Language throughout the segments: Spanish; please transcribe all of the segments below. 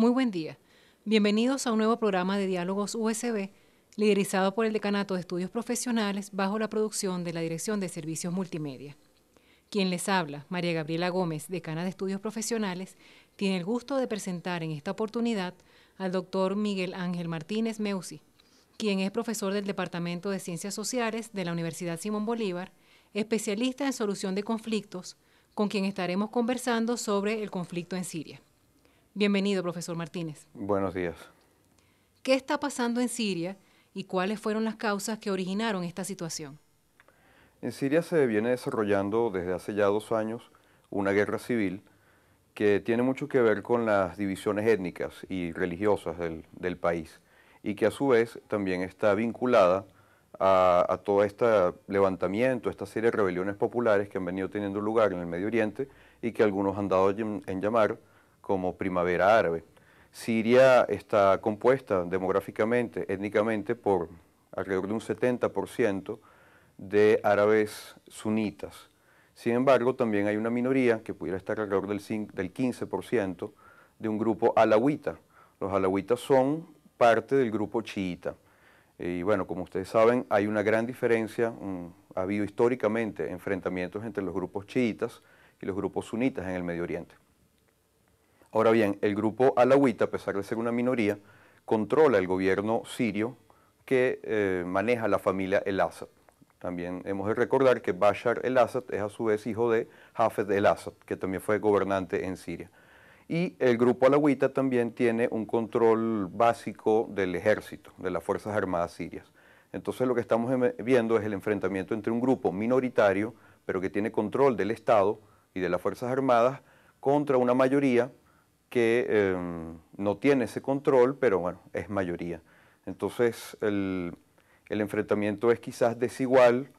Muy buen día. Bienvenidos a un nuevo programa de Diálogos USB, liderizado por el Decanato de Estudios Profesionales bajo la producción de la Dirección de Servicios Multimedia. Quien les habla, María Gabriela Gómez, decana de Estudios Profesionales, tiene el gusto de presentar en esta oportunidad al doctor Miguel Ángel Martínez Meusi, quien es profesor del Departamento de Ciencias Sociales de la Universidad Simón Bolívar, especialista en solución de conflictos, con quien estaremos conversando sobre el conflicto en Siria. Bienvenido, profesor Martínez. Buenos días. ¿Qué está pasando en Siria y cuáles fueron las causas que originaron esta situación? En Siria se viene desarrollando desde hace ya dos años una guerra civil que tiene mucho que ver con las divisiones étnicas y religiosas del, país y que a su vez también está vinculada a, todo este levantamiento, esta serie de rebeliones populares que han venido teniendo lugar en el Medio Oriente y que algunos han dado en llamar como primavera árabe. Siria está compuesta demográficamente, étnicamente, por alrededor de un 70% de árabes sunitas. Sin embargo, también hay una minoría que pudiera estar alrededor del 15% de un grupo alawita. Los alawitas son parte del grupo chiita. Y bueno, como ustedes saben, hay una gran diferencia, ha habido históricamente enfrentamientos entre los grupos chiitas y los grupos sunitas en el Medio Oriente. Ahora bien, el grupo alawita, a pesar de ser una minoría, controla el gobierno sirio que eh, maneja la familia el Assad. También hemos de recordar que Bashar el Assad es a su vez hijo de Hafez el Assad, que también fue gobernante en Siria. Y el grupo alawita también tiene un control básico del ejército, de las Fuerzas Armadas sirias. Entonces lo que estamos em, viendo es el enfrentamiento entre un grupo minoritario, pero que tiene control del Estado y de las Fuerzas Armadas, contra una mayoría que em, no tiene ese control, pero bueno, es mayoría. Entonces el, el enfrentamiento es quizás desigual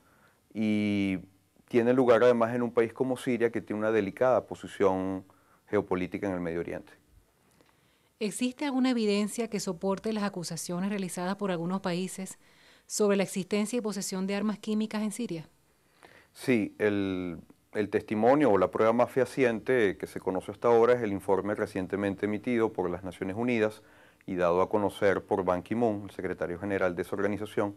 y tiene lugar además en un país como Siria que tiene una delicada posición geopolítica en el Medio Oriente. ¿Existe alguna evidencia que soporte las acusaciones realizadas por algunos países sobre la existencia y posesión de armas químicas en Siria? Sí, el, el testimonio o la prueba más fehaciente que se conoce hasta ahora es el informe recientemente emitido por las Naciones Unidas y dado a conocer por Ban Ki-moon, el secretario general de esa organización,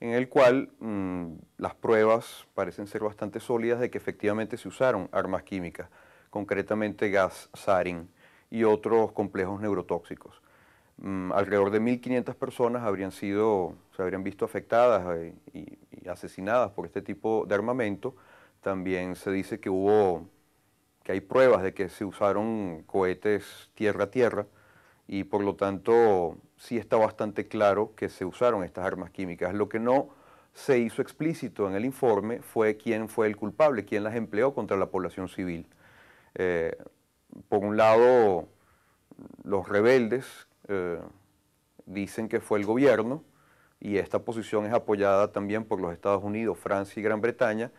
en el cual mm, las pruebas parecen ser bastante sólidas de que efectivamente se usaron armas químicas, concretamente gas sarin y otros complejos neurotóxicos. Mm, alrededor de 1.500 personas habrían sido, se habrían visto afectadas eh, y, asesinadas por este tipo de armamento, también se dice que hubo, que hay pruebas de que se usaron cohetes tierra a tierra y por lo tanto sí está bastante claro que se usaron estas armas químicas. Lo que no se hizo explícito en el informe fue quién fue el culpable, quién las empleó contra la población civil. Eh, por un lado, los rebeldes eh, dicen que fue el gobierno y esta posición es apoyada también por los Estados Unidos, Francia y Gran Bretaña,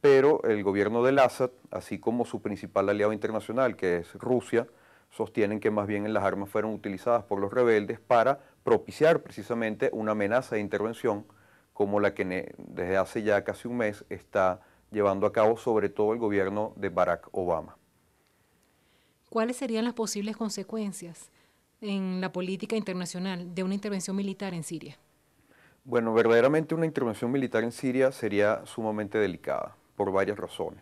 pero el gobierno del Assad, así como su principal aliado internacional, que es Rusia, sostienen que más bien las armas fueron utilizadas por los rebeldes para propiciar precisamente una amenaza de intervención como la que desde hace ya casi un mes está llevando a cabo sobre todo el gobierno de Barack Obama. ¿Cuáles serían las posibles consecuencias en la política internacional de una intervención militar en Siria? Bueno, verdaderamente una intervención militar en Siria sería sumamente delicada por varias razones.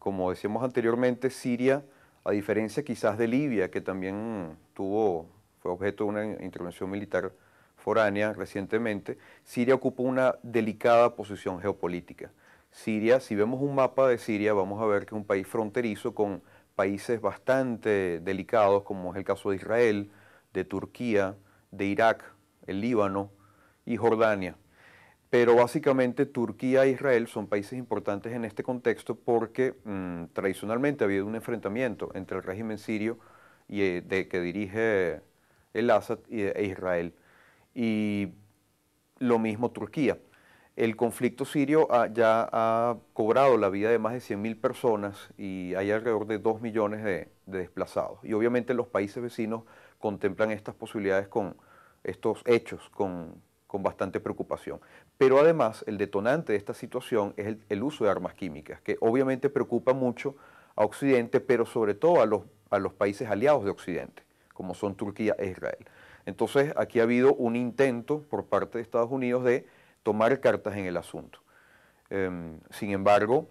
Como decíamos anteriormente, Siria, a diferencia quizás de Libia, que también tuvo, fue objeto de una intervención militar foránea recientemente, Siria ocupa una delicada posición geopolítica. Siria, si vemos un mapa de Siria, vamos a ver que es un país fronterizo con países bastante delicados, como es el caso de Israel, de Turquía, de Irak, el Líbano y Jordania. Pero básicamente Turquía e Israel son países importantes en este contexto porque mm, tradicionalmente ha habido un enfrentamiento entre el régimen sirio y, eh, de, que dirige el Assad e Israel. Y lo mismo Turquía. El conflicto sirio ya ha cobrado la vida de más de 100.000 personas y hay alrededor de 2 millones de desplazados. Y obviamente los países vecinos contemplan estas posibilidades con estos hechos, con con bastante preocupación. Pero además el detonante de esta situación es el, uso de armas químicas, que obviamente preocupa mucho a Occidente, pero sobre todo a los, a los países aliados de Occidente, como son Turquía e Israel. Entonces aquí ha habido un intento por parte de Estados Unidos de tomar cartas en el asunto. Em, sin embargo,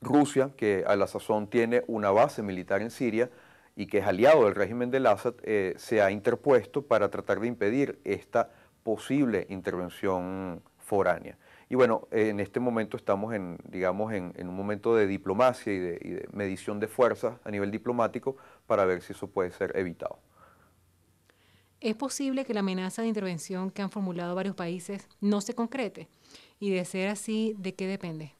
Rusia, que a la sazón tiene una base militar en Siria y que es aliado del régimen del Assad, eh, se ha interpuesto para tratar de impedir esta posible intervención foránea. Y bueno, en este momento estamos en, digamos, en, un momento de diplomacia y de, y de medición de fuerzas a nivel diplomático para ver si eso puede ser evitado. ¿Es posible que la amenaza de intervención que han formulado varios países no se concrete? Y de ser así, ¿de qué depende?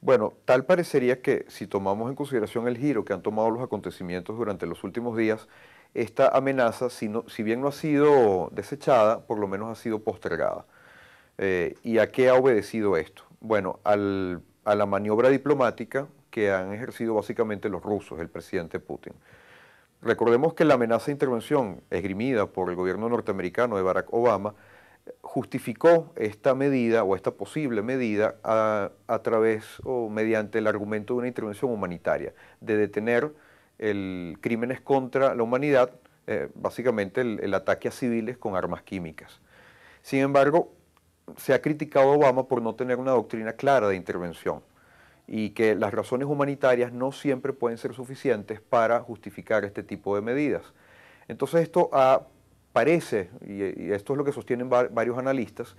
Bueno, tal parecería que si tomamos en consideración el giro que han tomado los acontecimientos durante los últimos días, esta amenaza, si, bien no ha sido desechada, por lo menos ha sido postergada. Eh, ¿Y a qué ha obedecido esto? Bueno, a la maniobra diplomática que han ejercido básicamente los rusos, el presidente Putin. Recordemos que la amenaza de intervención esgrimida por el gobierno norteamericano de Barack Obama justificó esta medida o esta posible medida a través o mediante el argumento de una intervención humanitaria, de detener el crímenes contra la humanidad, eh, básicamente el, ataque a civiles con armas químicas. Sin embargo, se ha criticado a Obama por no tener una doctrina clara de intervención y que las razones humanitarias no siempre pueden ser suficientes para justificar este tipo de medidas. Entonces esto parece, y, esto es lo que sostienen varios analistas,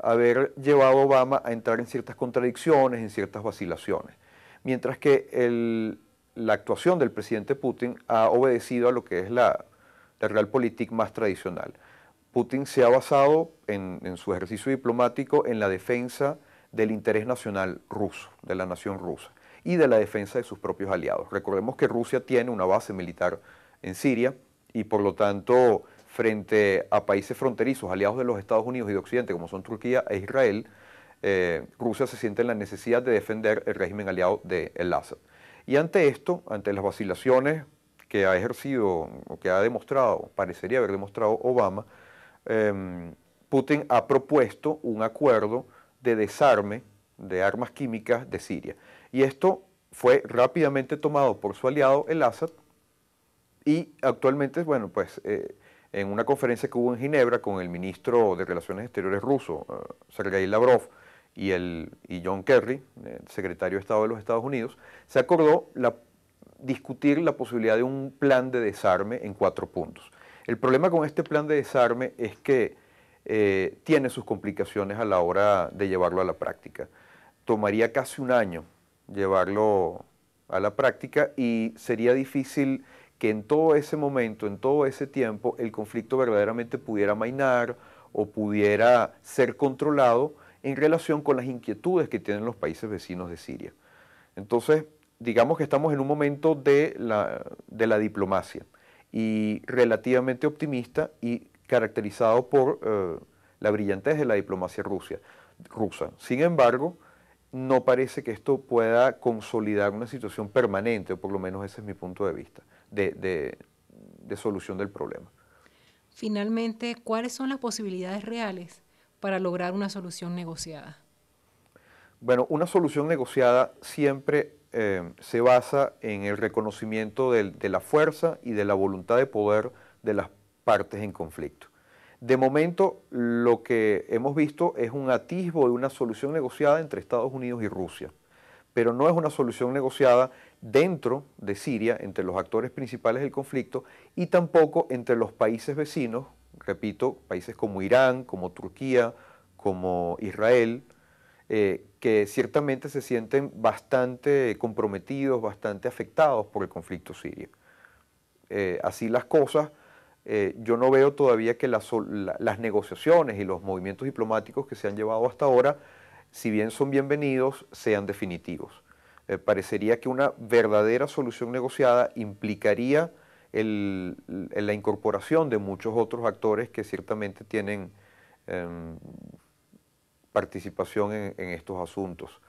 haber llevado a Obama a entrar en ciertas contradicciones, en ciertas vacilaciones. Mientras que el, la actuación del presidente Putin ha obedecido a lo que es la, la realpolitik más tradicional. Putin se ha basado en, su ejercicio diplomático en la defensa del interés nacional ruso, de la nación rusa, y de la defensa de sus propios aliados. Recordemos que Rusia tiene una base militar en Siria y por lo tanto frente a países fronterizos, aliados de los Estados Unidos y de Occidente, como son Turquía e Israel, eh, Rusia se siente en la necesidad de defender el régimen aliado de el Assad. Y ante esto, ante las vacilaciones que ha ejercido o que ha demostrado, parecería haber demostrado Obama, em, Putin ha propuesto un acuerdo de desarme de armas químicas de Siria. Y esto fue rápidamente tomado por su aliado, el Assad, y actualmente, bueno, pues eh, en una conferencia que hubo en Ginebra con el ministro de Relaciones Exteriores ruso, eh, Sergei Lavrov, y, John Kerry, el eh, secretario de Estado de los Estados Unidos, se acordó discutir la posibilidad de un plan de desarme en cuatro puntos. El problema con este plan de desarme es que eh, tiene sus complicaciones a la hora de llevarlo a la práctica. Tomaría casi un año llevarlo a la práctica y sería difícil que en todo ese momento, en todo ese tiempo, el conflicto verdaderamente pudiera mainar o pudiera ser controlado en relación con las inquietudes que tienen los países vecinos de Siria. Entonces, digamos que estamos en un momento de la, diplomacia y relativamente optimista y caracterizado por eh, la brillantez de la diplomacia rusia, rusa. Sin embargo, no parece que esto pueda consolidar una situación permanente, o por lo menos ese es mi punto de vista, de, de, de solución del problema. Finalmente, ¿cuáles son las posibilidades reales para lograr una solución negociada? Bueno, una solución negociada siempre eh, se basa en el reconocimiento de la fuerza y de la voluntad de poder de las partes en conflicto. De momento, lo que hemos visto es un atisbo de una solución negociada entre Estados Unidos y Rusia, pero no es una solución negociada dentro de Siria, entre los actores principales del conflicto, y tampoco entre los países vecinos repito, países como Irán, como Turquía, como Israel, eh, que ciertamente se sienten bastante comprometidos, bastante afectados por el conflicto sirio. Eh, así las cosas, eh, yo no veo todavía que las, negociaciones y los movimientos diplomáticos que se han llevado hasta ahora, si bien son bienvenidos, sean definitivos. parecería que una verdadera solución negociada implicaría la incorporación de muchos otros actores que ciertamente tienen em, participación en, estos asuntos.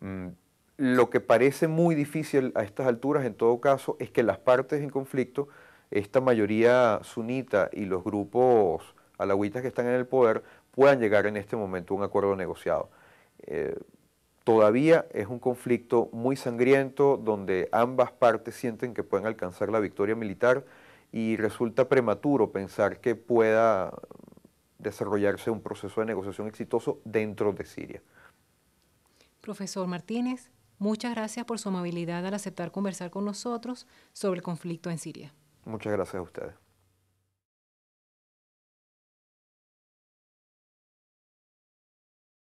Mm, lo que parece muy difícil a estas alturas, en todo caso, es que las partes en conflicto, esta mayoría sunita y los grupos alawitas que están en el poder, puedan llegar en este momento a un acuerdo negociado. Eh, Todavía es un conflicto muy sangriento donde ambas partes sienten que pueden alcanzar la victoria militar y resulta prematuro pensar que pueda desarrollarse un proceso de negociación exitoso dentro de Siria. Profesor Martínez, muchas gracias por su amabilidad al aceptar conversar con nosotros sobre el conflicto en Siria. Muchas gracias a ustedes.